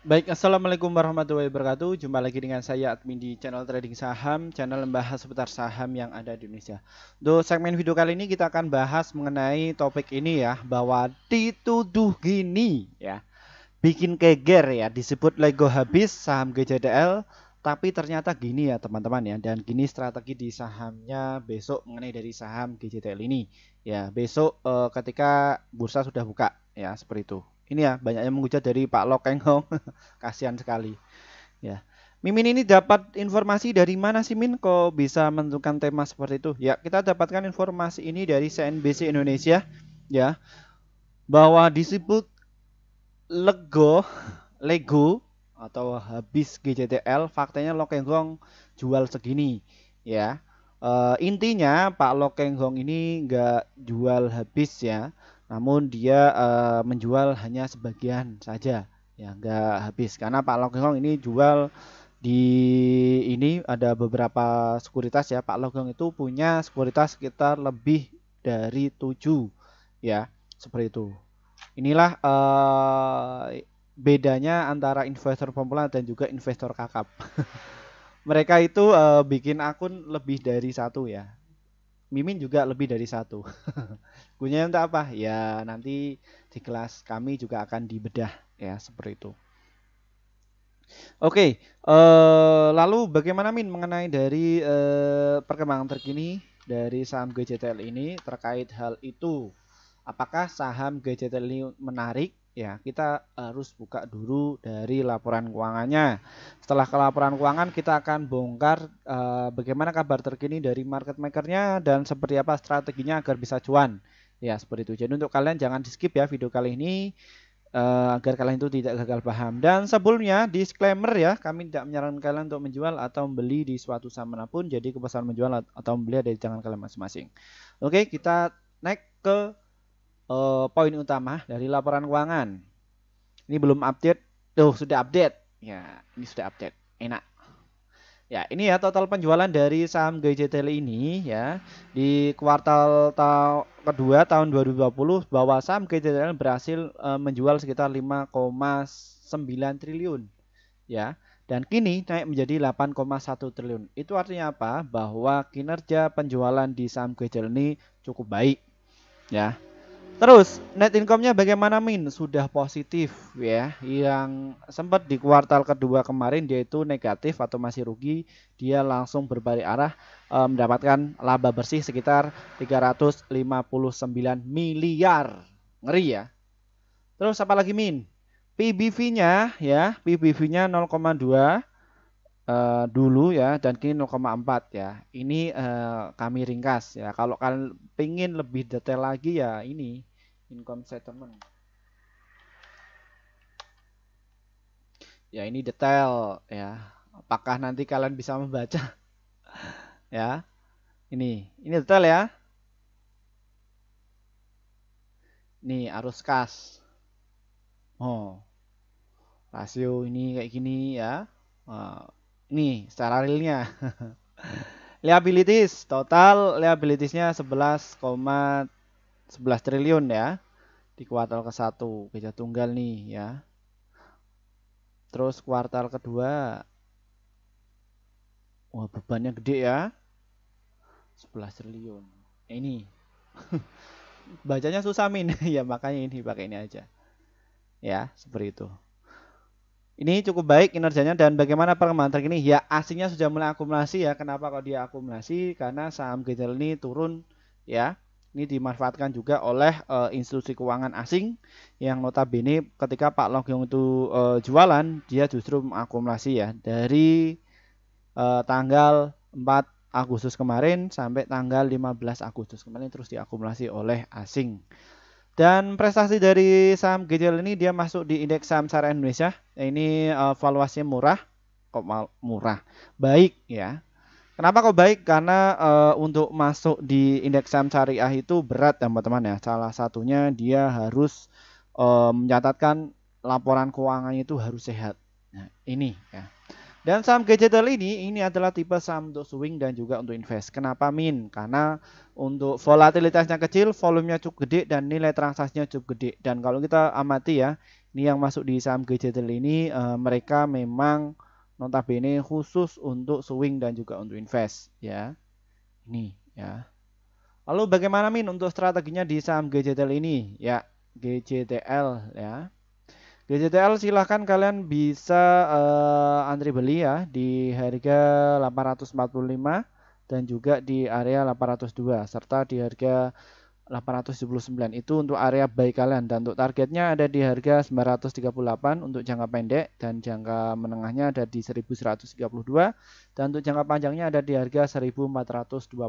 Baik, Assalamualaikum warahmatullahi wabarakatuh. Jumpa lagi dengan saya admin di channel trading saham, channel membahas seputar saham yang ada di Indonesia. Untuk segmen video kali ini kita akan bahas mengenai topik ini ya, bahwa dituduh gini ya. Bikin keger ya, disebut Lego habis saham GJDL, tapi ternyata gini ya teman-teman ya, dan gini strategi di sahamnya besok mengenai dari saham GJDL ini. Ya, besok eh, ketika bursa sudah buka ya, seperti itu. Ini ya banyak yang menghujat dari Pak Lokeng Hong. Kasihan sekali. Ya. Mimin ini dapat informasi dari mana sih Min kok bisa menentukan tema seperti itu? Ya, kita dapatkan informasi ini dari CNBC Indonesia ya. Bahwa disebut Lego Lego atau habis GJTL faktanya Lokeng Hong jual segini ya. Uh, intinya Pak Lokeng Hong ini nggak jual habis ya namun dia e, menjual hanya sebagian saja ya nggak habis karena Pak Longgong ini jual di ini ada beberapa sekuritas ya Pak Longgong itu punya sekuritas sekitar lebih dari tujuh ya seperti itu inilah e, bedanya antara investor pemula dan juga investor kakap mereka itu e, bikin akun lebih dari satu ya Mimin juga lebih dari satu. Gunanya untuk apa? Ya nanti di kelas kami juga akan dibedah ya seperti itu. Oke, uh, lalu bagaimana Min mengenai dari uh, perkembangan terkini dari saham GJTL ini terkait hal itu? Apakah saham GJTL ini menarik ya kita harus buka dulu dari laporan keuangannya setelah ke laporan keuangan kita akan bongkar uh, bagaimana kabar terkini dari market makernya dan seperti apa strateginya agar bisa cuan ya seperti itu jadi untuk kalian jangan di skip ya video kali ini uh, agar kalian itu tidak gagal paham dan sebelumnya disclaimer ya kami tidak menyarankan kalian untuk menjual atau membeli di suatu saham manapun jadi keputusan menjual atau membeli ada di tangan kalian masing-masing oke kita naik ke uh, poin utama dari laporan keuangan. Ini belum update. Tuh, sudah update. Ya, ini sudah update. Enak. Ya, ini ya total penjualan dari saham GJTL ini ya di kuartal ta kedua tahun 2020 bahwa saham GJTL berhasil e, menjual sekitar 5,9 triliun ya dan kini naik menjadi 8,1 triliun. Itu artinya apa? Bahwa kinerja penjualan di saham GJTL ini cukup baik ya. Terus net income-nya bagaimana Min? Sudah positif ya. Yang sempat di kuartal kedua kemarin dia itu negatif atau masih rugi, dia langsung berbalik arah e, mendapatkan laba bersih sekitar 359 miliar. Ngeri ya. Terus apa lagi Min? PBV-nya ya, PBV-nya 0,2 Uh, eh, dulu ya dan kini 0,4 ya. Ini uh, kami ringkas ya. Kalau kalian pingin lebih detail lagi ya ini income statement ya ini detail ya apakah nanti kalian bisa membaca ya ini ini detail ya nih arus kas oh rasio ini kayak gini ya uh, ini secara realnya liabilities total liabilitiesnya 11,3 11 triliun ya di kuartal ke-1 gajah tunggal nih ya. Terus kuartal kedua wah bebannya gede ya. 11 triliun. Nah, ini bacanya susah min ya makanya ini pakai ini aja. Ya, seperti itu. Ini cukup baik kinerjanya dan bagaimana perkembangan terkini? Ya aslinya sudah mulai akumulasi ya. Kenapa kalau dia akumulasi? Karena saham gejala ini turun ya. Ini dimanfaatkan juga oleh uh, institusi keuangan asing yang notabene ketika Pak Long Longyong itu uh, jualan, dia justru mengakumulasi ya dari uh, tanggal 4 Agustus kemarin sampai tanggal 15 Agustus kemarin terus diakumulasi oleh asing. Dan prestasi dari saham Gejel ini dia masuk di indeks saham syariah Indonesia. Ini uh, valuasinya murah, kok murah, baik ya Kenapa kok baik? Karena uh, untuk masuk di indeks saham syariah itu berat ya teman-teman ya. Salah satunya dia harus uh, mencatatkan laporan keuangannya itu harus sehat. Nah, ini ya. Dan saham gadgetal ini ini adalah tipe saham untuk swing dan juga untuk invest. Kenapa min? Karena untuk volatilitasnya kecil, volumenya cukup gede dan nilai transaksinya cukup gede. Dan kalau kita amati ya, ini yang masuk di saham gadgetal ini uh, mereka memang notabene khusus untuk swing dan juga untuk invest ya. Ini ya. Lalu bagaimana Min untuk strateginya di saham GJTL ini? Ya, GJTL ya. GJTL silahkan kalian bisa uh, antri beli ya di harga 845 dan juga di area 802 serta di harga 879 itu untuk area buy kalian dan untuk targetnya ada di harga 938 untuk jangka pendek dan jangka menengahnya ada di 1132 dan untuk jangka panjangnya ada di harga 1426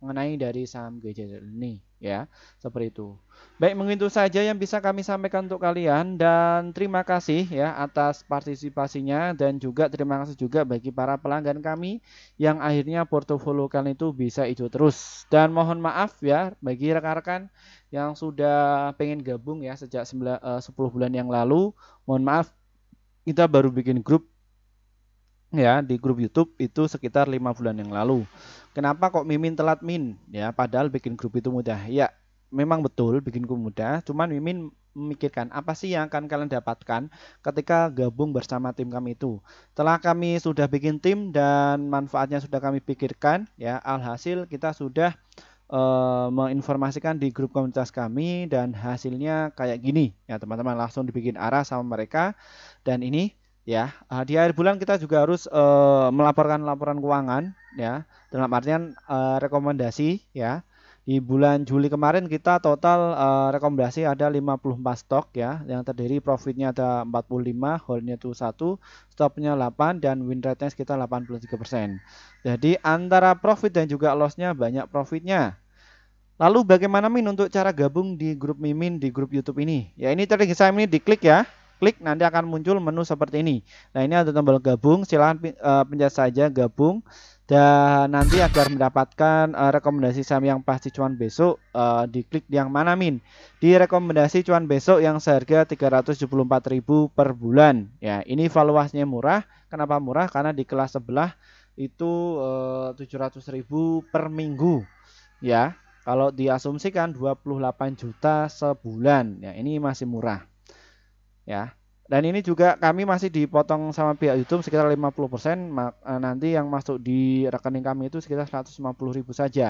mengenai dari saham GJL ini ya seperti itu baik mungkin itu saja yang bisa kami sampaikan untuk kalian dan terima kasih ya atas partisipasinya dan juga terima kasih juga bagi para pelanggan kami yang akhirnya portofolio kalian itu bisa hijau terus dan mohon maaf ya bagi rekan-rekan yang sudah pengen gabung ya sejak 10 eh, bulan yang lalu mohon maaf kita baru bikin grup ya di grup YouTube itu sekitar lima bulan yang lalu. Kenapa kok Mimin telat min? Ya, padahal bikin grup itu mudah. Ya, memang betul bikin grup mudah. Cuman Mimin memikirkan apa sih yang akan kalian dapatkan ketika gabung bersama tim kami itu. Telah kami sudah bikin tim dan manfaatnya sudah kami pikirkan. Ya, alhasil kita sudah e, menginformasikan di grup komunitas kami dan hasilnya kayak gini ya teman-teman langsung dibikin arah sama mereka dan ini ya uh, di akhir bulan kita juga harus uh, melaporkan laporan keuangan ya dalam artian uh, rekomendasi ya di bulan Juli kemarin kita total uh, rekomendasi ada 54 stok ya yang terdiri profitnya ada 45 holdnya itu satu, stopnya 8 dan win rate-nya sekitar 83% jadi antara profit dan juga lossnya banyak profitnya Lalu bagaimana Min untuk cara gabung di grup Mimin di grup YouTube ini? Ya ini tadi saya ini diklik ya klik nanti akan muncul menu seperti ini. Nah, ini ada tombol gabung, silahkan uh, eh, pencet saja gabung dan nanti agar mendapatkan eh, rekomendasi saham yang pasti cuan besok eh, diklik yang mana min di rekomendasi cuan besok yang seharga 374.000 per bulan ya ini valuasinya murah kenapa murah karena di kelas sebelah itu uh, 700.000 per minggu ya kalau diasumsikan 28 juta sebulan ya ini masih murah ya. Dan ini juga kami masih dipotong sama pihak YouTube sekitar 50%, e, nanti yang masuk di rekening kami itu sekitar 150.000 saja.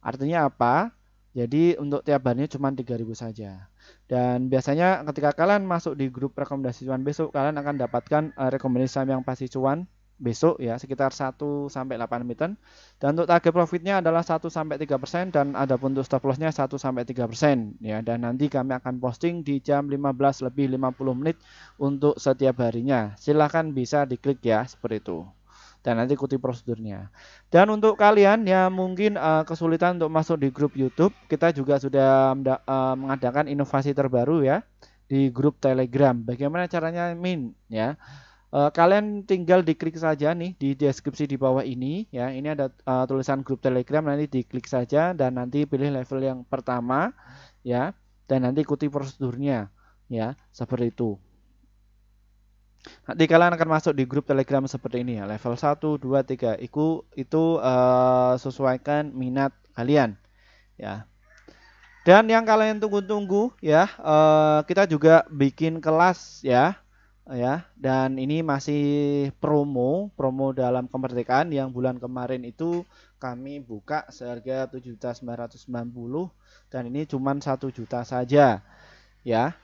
Artinya apa? Jadi untuk tiap bahannya cuma 3.000 saja. Dan biasanya ketika kalian masuk di grup rekomendasi cuan besok, kalian akan dapatkan e, rekomendasi saham yang pasti cuan besok ya sekitar 1 sampai 8 emiten dan untuk target profitnya adalah 1 sampai 3% dan ada pun untuk stop lossnya 1 sampai 3% ya dan nanti kami akan posting di jam 15 lebih 50 menit untuk setiap harinya silahkan bisa diklik ya seperti itu dan nanti ikuti prosedurnya dan untuk kalian yang mungkin uh, kesulitan untuk masuk di grup YouTube kita juga sudah uh, mengadakan inovasi terbaru ya di grup Telegram bagaimana caranya min ya Eh, kalian tinggal diklik saja nih di deskripsi di bawah ini ya. Ini ada uh, tulisan grup Telegram nanti diklik saja dan nanti pilih level yang pertama ya dan nanti ikuti prosedurnya ya seperti itu. Nanti kalian akan masuk di grup Telegram seperti ini ya, level 1 2 3. Itu itu uh, eh, sesuaikan minat kalian ya. Dan yang kalian tunggu-tunggu ya, uh, kita juga bikin kelas ya ya dan ini masih promo promo dalam kemerdekaan yang bulan kemarin itu kami buka seharga 7.990 dan ini cuma satu juta saja ya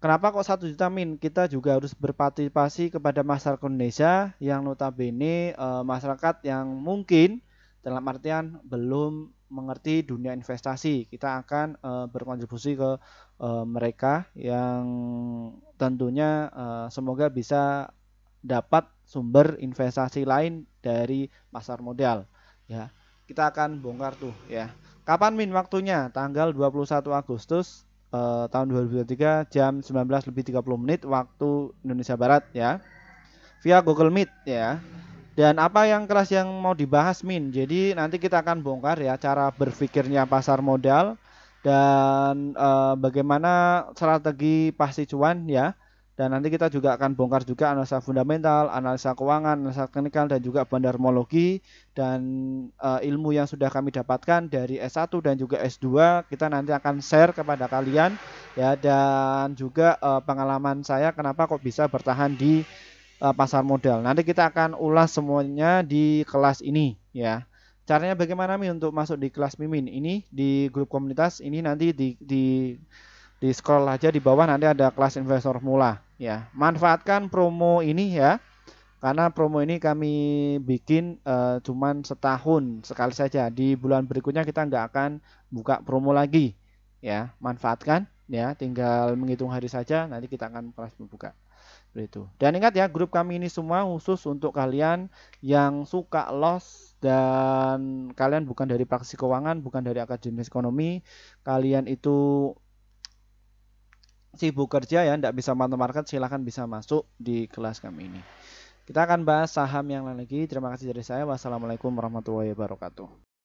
kenapa kok satu juta min kita juga harus berpartisipasi kepada masyarakat Indonesia yang notabene e, masyarakat yang mungkin dalam artian belum mengerti dunia investasi. Kita akan uh, berkontribusi ke uh, mereka yang tentunya uh, semoga bisa dapat sumber investasi lain dari pasar modal ya. Kita akan bongkar tuh ya. Kapan min waktunya? Tanggal 21 Agustus uh, tahun 2023 jam 19 lebih 30 menit waktu Indonesia Barat ya. Via Google Meet ya. Dan apa yang kelas yang mau dibahas Min? Jadi nanti kita akan bongkar ya cara berpikirnya pasar modal dan e, bagaimana strategi pasti cuan ya. Dan nanti kita juga akan bongkar juga analisa fundamental, analisa keuangan, analisa klinikal dan juga bandarmologi dan e, ilmu yang sudah kami dapatkan dari S1 dan juga S2 kita nanti akan share kepada kalian ya dan juga e, pengalaman saya kenapa kok bisa bertahan di Eh, pasar modal. Nanti kita akan ulas semuanya di kelas ini ya. Caranya bagaimana Mi untuk masuk di kelas Mimin? Ini di grup komunitas, ini nanti di di di scroll aja di bawah nanti ada kelas investor mula ya. Manfaatkan promo ini ya. Karena promo ini kami bikin uh, cuman setahun sekali saja. Di bulan berikutnya kita nggak akan buka promo lagi ya. Manfaatkan ya, tinggal menghitung hari saja nanti kita akan kelas membuka. Seperti itu. Dan ingat ya, grup kami ini semua khusus untuk kalian yang suka loss dan kalian bukan dari praksi keuangan, bukan dari akademis ekonomi, kalian itu sibuk kerja ya, tidak bisa mantau market, silahkan bisa masuk di kelas kami ini. Kita akan bahas saham yang lain lagi. Terima kasih dari saya. Wassalamualaikum warahmatullahi wabarakatuh.